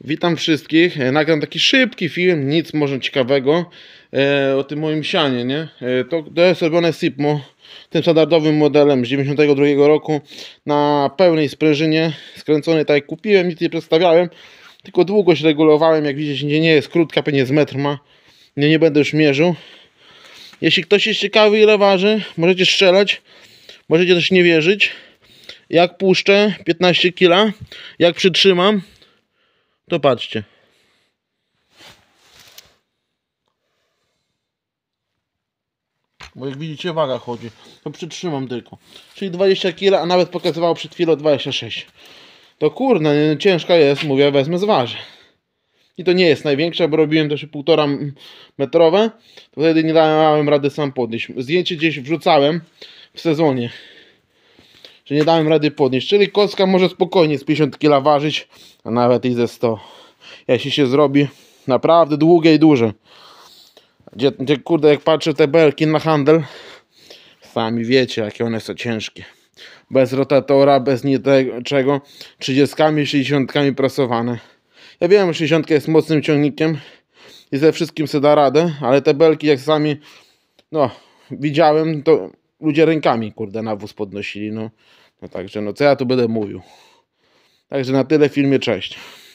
Witam wszystkich. E, nagram taki szybki film, nic może ciekawego e, o tym moim sianie, nie? E, to, to jest robione Sipmo, tym standardowym modelem z 92 roku na pełnej sprężynie, skręcony tak jak kupiłem, nic nie przedstawiałem, tylko długość regulowałem, jak widzicie nie, nie jest krótka, pewnie z metr ma, nie, nie będę już mierzył. Jeśli ktoś jest ciekawy ile waży, możecie strzelać, możecie też nie wierzyć. Jak puszczę 15 kg, jak przytrzymam to patrzcie. Bo jak widzicie waga chodzi. To przytrzymam tylko. Czyli 20 kg, a nawet pokazywało przed chwilą 26. To kurna, nie, no, ciężka jest, mówię, wezmę zważę. I to nie jest największa, bo robiłem też półtora metrowe. To wtedy nie dałem rady sam podnieść. Zdjęcie gdzieś wrzucałem w sezonie że nie dałem rady podnieść. Czyli kostka może spokojnie z 50 kg ważyć, a nawet i ze 100. Jeśli się zrobi naprawdę długie i duże. Gdzie, gdzie kurde, jak patrzę te belki na handel, sami wiecie, jakie one są ciężkie. Bez rotatora, bez niczego, 30, 60 prasowane. Ja wiem, że 60 jest mocnym ciągnikiem i ze wszystkim se da radę, ale te belki, jak sami no, widziałem, to ludzie rękami, kurde, nawóz podnosili, no. no także, no co ja tu będę mówił. Także na tyle w filmie, cześć.